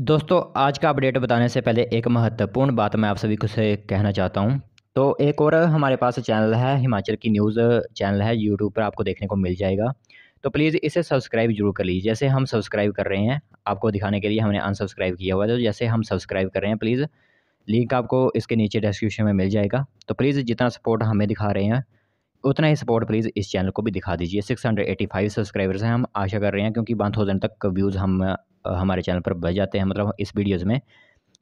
दोस्तों आज का अपडेट बताने से पहले एक महत्वपूर्ण बात मैं आप सभी को से कहना चाहता हूँ तो एक और हमारे पास चैनल है हिमाचल की न्यूज़ चैनल है यूट्यूब पर आपको देखने को मिल जाएगा तो प्लीज़ इसे सब्सक्राइब जरूर कर लीजिए जैसे हम सब्सक्राइब कर रहे हैं आपको दिखाने के लिए हमने अनसब्सक्राइब किया हुआ है तो जैसे हम सब्सक्राइब कर रहे हैं प्लीज़ लिंक आपको इसके नीचे डिस्क्रिप्शन में मिल जाएगा तो प्लीज़ जितना सपोर्ट हमें दिखा रहे हैं उतना ही सपोर्ट प्लीज़ इस चैनल को भी दिखा दीजिए 685 सब्सक्राइबर्स हैं हम आशा कर रहे हैं क्योंकि 1000 तक व्यूज़ हम हमारे चैनल पर बच जाते हैं मतलब इस वीडियोज़ में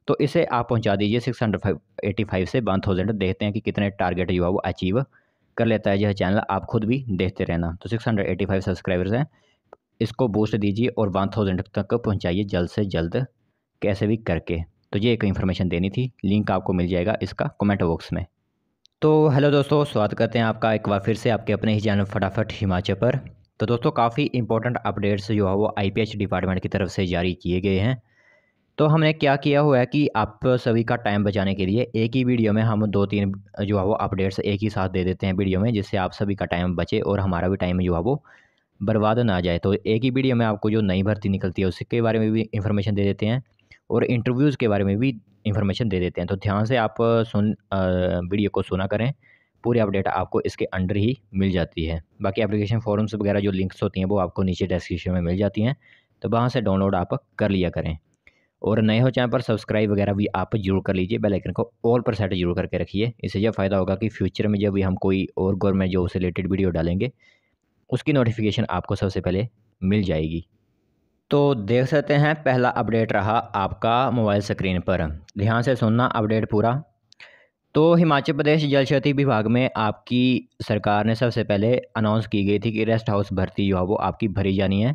तो इसे आप पहुंचा दीजिए six hundred five eighty five से वन थाउजेंड देखते हैं कि कितने टारगेट जो है वो अचीव कर लेता है यह चैनल आप खुद भी देखते रहना तो six hundred eighty five subscribers हैं इसको बूस्ट दीजिए और वन थाउजेंड तक पहुँचाइए जल्द से जल्द कैसे भी करके तो ये एक इन्फॉर्मेशन देनी थी लिंक आपको मिल जाएगा इसका कमेंट बॉक्स में तो हेलो दोस्तों स्वागत करते हैं आपका एक बार फिर से आपके अपने ही चैनल फटाफट हिमाचल पर तो दोस्तों काफ़ी इंपॉर्टेंट अपडेट्स जो है वो आईपीएच डिपार्टमेंट की तरफ से जारी किए गए हैं तो हमने क्या किया हुआ है कि आप सभी का टाइम बचाने के लिए एक ही वीडियो में हम दो तीन जो है वो अपडेट्स एक ही साथ दे देते हैं वीडियो में जिससे आप सभी का टाइम बचे और हमारा भी टाइम जो है वो बर्बाद ना जाए तो एक ही वीडियो में आपको जो नई भर्ती निकलती है उसके बारे में भी इंफॉर्मेशन दे देते हैं और इंटरव्यूज़ के बारे में भी इंफॉर्मेशन दे देते हैं तो ध्यान से आप सुन वीडियो को सुना करें पूरी अपडेट आपको इसके अंडर ही मिल जाती है बाकी एप्लीकेशन फॉर्म्स वगैरह जो लिंक्स होती हैं वो आपको नीचे डिस्क्रिप्शन में मिल जाती हैं तो वहाँ से डाउनलोड आप कर लिया करें और नए हो चैनल पर सब्सक्राइब वगैरह भी आप जरूर कर लीजिए बेल आइकन को ऑल पर सेट जरूर करके रखिए इससे यह फ़ायदा होगा कि फ्यूचर में जब भी हम कोई और गवर्नमेंट जॉब से रिलेटेड वीडियो डालेंगे उसकी नोटिफिकेशन आपको सबसे पहले मिल जाएगी तो देख सकते हैं पहला अपडेट रहा आपका मोबाइल स्क्रीन पर ध्यान से सुनना अपडेट पूरा तो हिमाचल प्रदेश जल शक्ति विभाग में आपकी सरकार ने सबसे पहले अनाउंस की गई थी कि रेस्ट हाउस भर्ती जो है वो आपकी भरी जानी है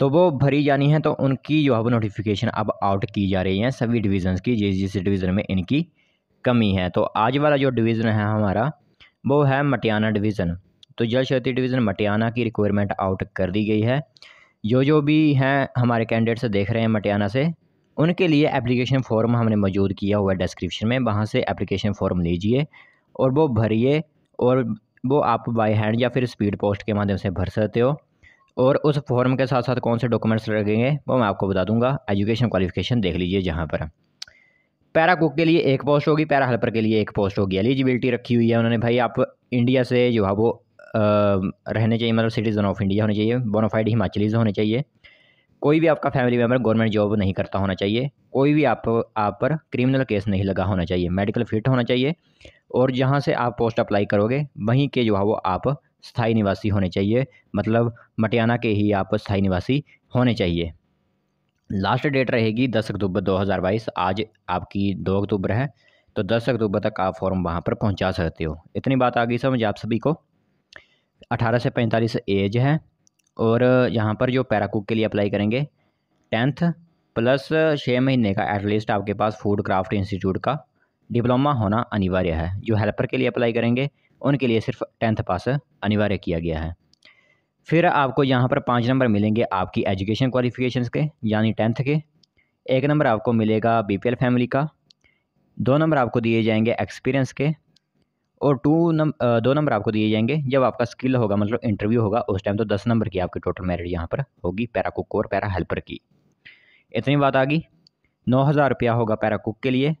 तो वो भरी जानी है तो उनकी जो है वो नोटिफिकेशन अब आउट की जा रही है सभी डिवीज़न्स की जिस जिस डिवीज़न में इनकी कमी है तो आज वाला जो डिवीज़न है हमारा वो है मटियाना डिवीज़न तो जल शक्ति डिवीज़न मटियाना की रिक्वायरमेंट आउट कर दी गई है जो जो भी हैं हमारे कैंडिडेट्स देख रहे हैं मटियाना से उनके लिए एप्लीकेशन फॉर्म हमने मौजूद किया हुआ है डिस्क्रिप्शन में वहाँ से एप्लीकेशन फॉर्म लीजिए और वो भरिए और वो आप बाय हैंड या फिर स्पीड पोस्ट के माध्यम से भर सकते हो और उस फॉर्म के साथ साथ कौन से डॉक्यूमेंट्स लगेंगे वो मैं आपको बता दूंगा एजुकेशन क्वालिफिकेशन देख लीजिए जहाँ पर पैरा कुक के लिए एक पोस्ट होगी पैरा हेल्पर के लिए एक पोस्ट होगी एलिजिबिलिटी रखी हुई है उन्होंने भाई आप इंडिया से जो है वो रहने चाहिए मतलब सिटीज़न ऑफ इंडिया होने चाहिए बोनाफाइड हिमाचलीज होने चाहिए कोई भी आपका फैमिली मेम्बर गवर्नमेंट जॉब नहीं करता होना चाहिए कोई भी आप आप पर क्रिमिनल केस नहीं लगा होना चाहिए मेडिकल फिट होना चाहिए और जहाँ से आप पोस्ट अप्लाई करोगे वहीं के जो है वो आप स्थाई निवासी होने चाहिए मतलब मटियाना के ही आप स्थाई निवासी होने चाहिए लास्ट डेट रहेगी दस अक्टूबर बाईस आज आपकी दो अक्टूबर है तो दस अक्टूबर तक आप फॉर्म वहाँ पर पहुँचा सकते हो इतनी बात आ गई समझ आप सभी को अठारह से पैंतालीस एज है और यहाँ पर जो पैराकुक के लिए अप्लाई करेंगे टेंथ प्लस छः महीने का एटलीस्ट आपके पास फूड क्राफ्ट इंस्टीट्यूट का डिप्लोमा होना अनिवार्य है जो हेल्पर के लिए अप्लाई करेंगे उनके लिए सिर्फ टेंथ पास अनिवार्य किया गया है फिर आपको यहाँ पर पाँच नंबर मिलेंगे आपकी एजुकेशन क्वालिफ़िकेशन के यानी टेंथ के एक नंबर आपको मिलेगा बीपीएल फैमिली का दो नंबर आपको दिए जाएंगे एक्सपीरियंस के और टू नंबर दो नंबर आपको दिए जाएंगे जब आपका स्किल होगा मतलब इंटरव्यू होगा उस टाइम तो दस नंबर की आपकी टोटल मेरिट यहाँ पर होगी पैरा कुक और पैरा हेल्पर की इतनी बात आ गई नौ हज़ार रुपया होगा पैरा कुक के लिए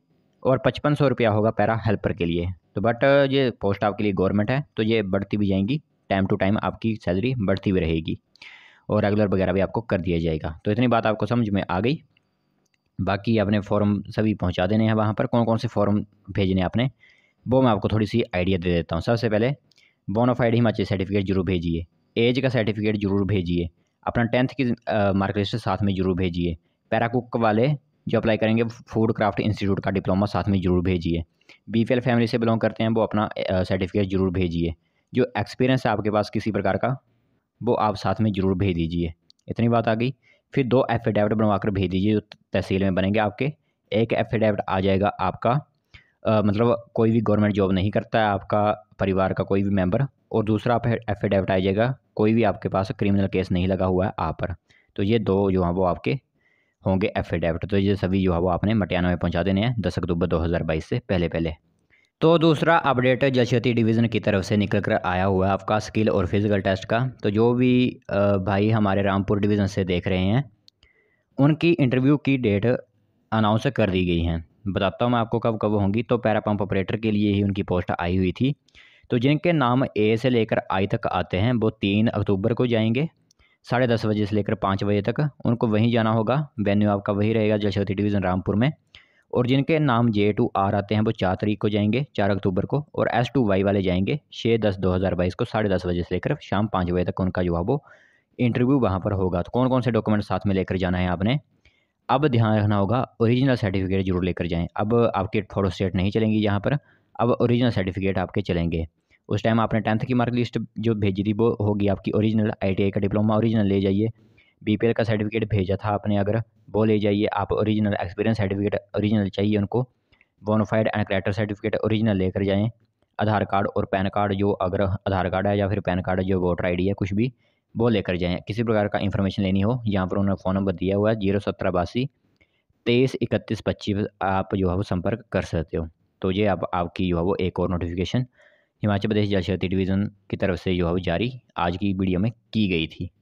और पचपन सौ रुपया होगा पैरा हेल्पर के लिए तो बट ये पोस्ट आपके लिए गवर्नमेंट है तो ये बढ़ती भी जाएंगी टाइम टू टाइम आपकी सैलरी बढ़ती भी रहेगी और रेगुलर वगैरह भी आपको कर दिया जाएगा तो इतनी बात आपको समझ में आ गई बाकी आपने फॉर्म सभी पहुंचा देने हैं वहाँ पर कौन कौन से फॉर्म भेजने आपने वो मैं आपको थोड़ी सी आइडिया दे देता हूँ सबसे पहले बोनोफाइड हिमाचल सर्टिफिकेट जरूर भेजिए एज का सर्टिफिकेट जरूर भेजिए अपना टेंथ की मार्कलिस्ट साथ में जरूर भेजिए पैराकुक वाले जो अप्लाई करेंगे फूड क्राफ्ट इंस्टीट्यूट का डिप्लोमा साथ में जरूर भेजिए बी फैमिली से बिलोंग करते हैं वो अपना सर्टिफिकेट ज़रूर भेजिए जो एक्सपीरियंस है आपके पास किसी प्रकार का वो आप साथ में ज़रूर भेज दीजिए इतनी बात आ गई फिर दो एफिडेविट बनवा कर भेज दीजिए जो तहसील में बनेंगे आपके एक एफिडेविट आ जाएगा आपका मतलब कोई भी गवर्नमेंट जॉब नहीं करता है आपका परिवार का कोई भी मेंबर और दूसरा आप एफिडेविट जाएगा कोई भी आपके पास क्रिमिनल केस नहीं लगा हुआ है आप पर तो ये दो जो है वो आपके होंगे एफिडेविट तो ये सभी जो है वो आपने मटियाना में पहुँचा देने हैं दस अक्टूबर दो से पहले पहले तो दूसरा अपडेट जशती डिवीज़न की तरफ से निकल कर आया हुआ है आपका स्किल और फिज़िकल टेस्ट का तो जो भी भाई हमारे रामपुर डिवीज़न से देख रहे हैं उनकी इंटरव्यू की डेट अनाउंस कर दी गई हैं बताता हूँ मैं आपको कब कब होंगी तो पैरा पंप ऑपरेटर के लिए ही उनकी पोस्ट आई हुई थी तो जिनके नाम ए से लेकर आई तक आते हैं वो तीन अक्टूबर को जाएंगे साढ़े दस बजे से लेकर पाँच बजे तक उनको वहीं जाना होगा वेन्यू आपका वही रहेगा जलशक्ति डिवीज़न रामपुर में और जिनके नाम जे टू आर आते हैं वो चार तारीख को जाएंगे चार अक्टूबर को और एस टू वाई वाले जाएंगे छः दस दो हज़ार बाईस को साढ़े दस बजे से लेकर शाम पाँच बजे तक उनका जो है वो इंटरव्यू वहाँ पर होगा तो कौन कौन से डॉक्यूमेंट साथ में लेकर जाना है आपने अब ध्यान रखना होगा ओरिजिनल सर्टिफिकेट जरूर लेकर जाएं अब आपके स्टेट नहीं चलेंगी यहाँ पर अब ओरिजिनल सर्टिफिकेट आपके चलेंगे उस टाइम आपने टेंथ की मार्क लिस्ट जो भेजी थी वो होगी आपकी ओरिजिनल आईटीआई का डिप्लोमा ओरिजिनल ले जाइए बीपीएल का सर्टिफिकेट भेजा था आपने अगर वो ले जाइए आप ओरिजिनल एक्सपीरियंस सर्टिफिकेट ओरिजिनल चाहिए उनको bonafide and collector certificate original लेकर जाएँ आधार कार्ड और पैन कार्ड जो अगर आधार कार्ड है या फिर पैन कार्ड जो वोटर आई है कुछ भी वो लेकर जाएँ किसी प्रकार का इन्फॉर्मेशन लेनी हो यहाँ पर उन्होंने फ़ोन नंबर दिया हुआ है जीरो सत्रह बासी तेईस इकतीस पच्चीस आप जो है वो संपर्क कर सकते हो तो ये आप आपकी जो है वो एक और नोटिफिकेशन हिमाचल प्रदेश जल शक्ति डिवीज़न की तरफ से जो है वो जारी आज की वीडियो में की गई थी